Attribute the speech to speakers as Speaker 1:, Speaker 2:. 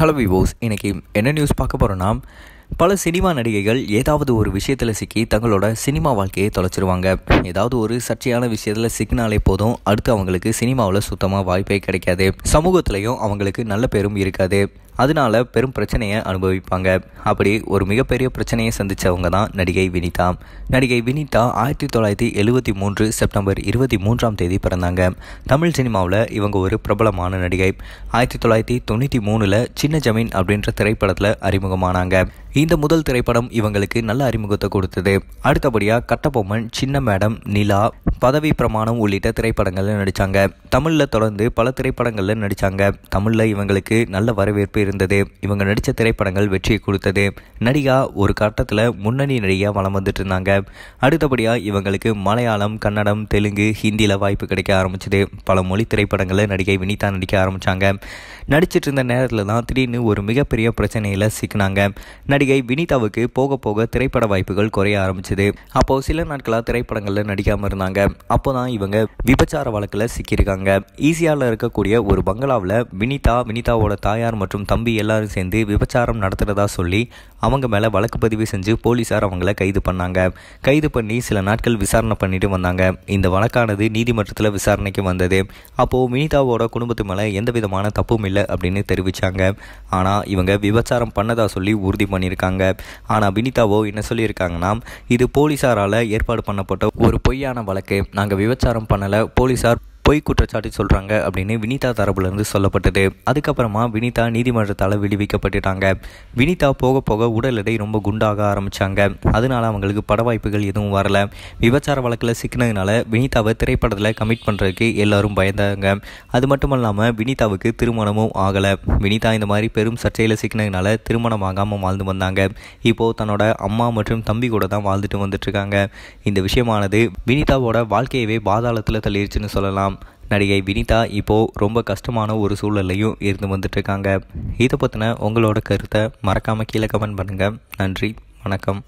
Speaker 1: hello விவோஸ் இன்றைக்கி என்ன news பார்க்க போகிறோன்னா பல சினிமா நடிகைகள் ஏதாவது ஒரு விஷயத்தில் சிக்கி தங்களோட சினிமா வாழ்க்கையை தொலைச்சிருவாங்க ஏதாவது ஒரு சர்ச்சையான விஷயத்தில் சிக்கினாலே போதும் அடுத்து அவங்களுக்கு சினிமாவில் சுத்தமாக வாய்ப்பே கிடைக்காது சமூகத்திலையும் அவங்களுக்கு நல்ல பேரும் இருக்காது அதனால பெரும் பிரச்சனையை அனுபவிப்பாங்க அப்படி ஒரு மிகப்பெரிய பிரச்சனையை சந்தித்தவங்க தான் நடிகை வினிதா நடிகை வினிதா ஆயிரத்தி தொள்ளாயிரத்தி எழுபத்தி மூன்று செப்டம்பர் இருபத்தி மூன்றாம் தேதி பிறந்தாங்க தமிழ் சினிமாவில் இவங்க ஒரு பிரபலமான நடிகை ஆயிரத்தி தொள்ளாயிரத்தி தொண்ணூற்றி மூணில் சின்ன ஜமீன் அப்படின்ற திரைப்படத்தில் அறிமுகமானாங்க இந்த முதல் திரைப்படம் இவங்களுக்கு நல்ல அறிமுகத்தை கொடுத்தது அடுத்தபடியாக கட்டபொம்மன் சின்ன மேடம் நிலா பதவி பிரமாணம் உள்ளிட்ட திரைப்படங்களில் நடித்தாங்க தமிழில் தொடர்ந்து பல திரைப்படங்களில் நடித்தாங்க தமிழில் இவங்களுக்கு நல்ல வரவேற்பு இருந்தது இவங்க நடித்த திரைப்படங்கள் வெற்றியை கொடுத்தது நடிகா ஒரு கட்டத்தில் முன்னணி நடிகையாக வளம் வந்துட்டு இருந்தாங்க அடுத்தபடியாக இவங்களுக்கு மலையாளம் கன்னடம் தெலுங்கு ஹிந்தியில் வாய்ப்பு கிடைக்க ஆரம்பிச்சது பல மொழி திரைப்படங்களில் நடிகை வினிதா நடிக்க ஆரம்பித்தாங்க நடிச்சிட்டு இருந்த நேரத்தில் தான் திடீர்னு ஒரு மிகப்பெரிய பிரச்சனையில் சிக்கினாங்க நடிகை வினிதாவுக்கு போக போக திரைப்பட வாய்ப்புகள் குறைய ஆரம்பிச்சது அப்போது சில நாட்களாக திரைப்படங்களில் நடிக்காமல் இருந்தாங்க அப்போ தான் இவங்க விபச்சார வழக்கில் சிக்கியிருக்காங்க ஈஸியாவில் இருக்கக்கூடிய ஒரு பங்களாவில் வினிதா வினிதாவோட தாயார் மற்றும் தம்பி எல்லாரும் சேர்ந்து விபச்சாரம் நடத்துகிறதா சொல்லி அவங்க மேலே வழக்கு பதிவு செஞ்சு போலீஸார் அவங்கள கைது பண்ணாங்க கைது பண்ணி சில நாட்கள் விசாரணை பண்ணிட்டு வந்தாங்க இந்த வழக்கானது நீதிமன்றத்தில் விசாரணைக்கு வந்தது அப்போது வினிதாவோட குடும்பத்து மேலே எந்த விதமான தப்பும் இல்லை அப்படின்னு தெரிவித்தாங்க ஆனால் இவங்க விபச்சாரம் பண்ணதா சொல்லி உறுதி பண்ணியிருக்காங்க ஆனால் வினிதாவோ என்ன சொல்லியிருக்காங்கன்னா இது போலீஸாரால் ஏற்பாடு பண்ணப்பட்ட ஒரு பொய்யான வழக்கு நாங்கள் விபச்சாரம் பண்ணலை போலீஸார் பொய் குற்றச்சாட்டு சொல்கிறாங்க அப்படின்னு வினிதா தரப்புலேருந்து சொல்லப்பட்டது அதுக்கப்புறமா வினிதா நீதிமன்றத்தால் விடுவிக்கப்பட்டுட்டாங்க வினிதா போக போக உடல் எடை ரொம்ப குண்டாக ஆரம்பித்தாங்க அதனால அவங்களுக்கு பட வாய்ப்புகள் எதுவும் வரல விபச்சார வழக்கில் சிக்கினதுனால வினிதாவை திரைப்படத்தில் கமிட் பண்ணுறதுக்கு எல்லாரும் பயந்தாங்க அது மட்டும் இல்லாமல் வினிதாவுக்கு திருமணமும் ஆகலை வினிதா இந்த மாதிரி பெரும் சர்ச்சையில் சிக்கினதுனால திருமணம் ஆகாமல் வாழ்ந்து வந்தாங்க இப்போது தன்னோட அம்மா மற்றும் தம்பி கூட தான் வாழ்ந்துட்டு வந்துட்டுருக்காங்க இந்த விஷயமானது வினிதாவோட வாழ்க்கையவே பாதாளத்தில் தள்ளிடுச்சுன்னு சொல்லலாம் நடிகை வினிதா இப்போது ரொம்ப கஷ்டமான ஒரு சூழல்லையும் இருந்து வந்துட்டுருக்காங்க இதை பற்றின உங்களோட கருத்தை மறக்காமல் கீழே கமெண்ட் பண்ணுங்கள் நன்றி வணக்கம்